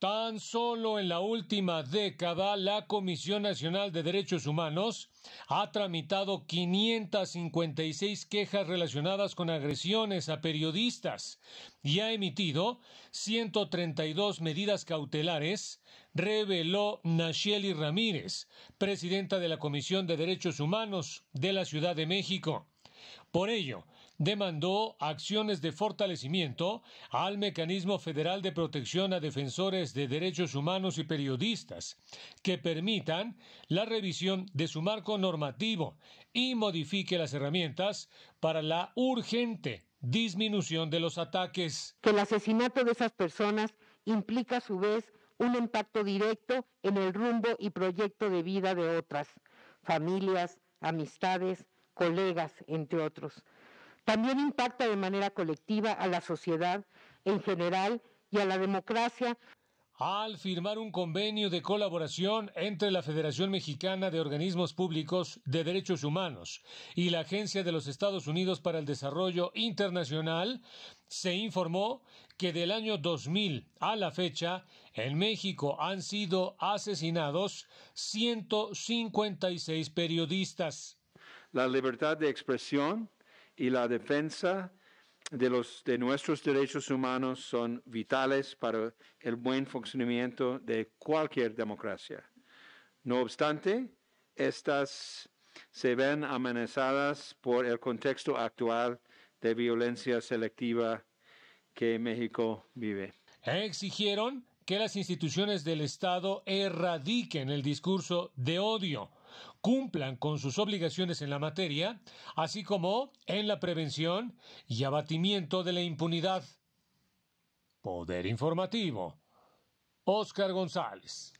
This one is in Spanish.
Tan solo en la última década, la Comisión Nacional de Derechos Humanos ha tramitado 556 quejas relacionadas con agresiones a periodistas y ha emitido 132 medidas cautelares, reveló Nacheli Ramírez, presidenta de la Comisión de Derechos Humanos de la Ciudad de México. Por ello, demandó acciones de fortalecimiento al Mecanismo Federal de Protección a Defensores de Derechos Humanos y Periodistas, que permitan la revisión de su marco normativo y modifique las herramientas para la urgente disminución de los ataques. Que el asesinato de esas personas implica a su vez un impacto directo en el rumbo y proyecto de vida de otras, familias, amistades, colegas, entre otros también impacta de manera colectiva a la sociedad en general y a la democracia. Al firmar un convenio de colaboración entre la Federación Mexicana de Organismos Públicos de Derechos Humanos y la Agencia de los Estados Unidos para el Desarrollo Internacional, se informó que del año 2000 a la fecha, en México han sido asesinados 156 periodistas. La libertad de expresión y la defensa de, nuestros derechos humanos son vitales para el buen funcionamiento de cualquier democracia. No obstante, estas se ven amenazadas por el contexto actual de violencia selectiva que México vive. Exigieron que las instituciones del Estado erradiquen el discurso de odio cumplan con sus obligaciones en la materia, así como en la prevención y abatimiento de la impunidad. Poder Informativo. Oscar González.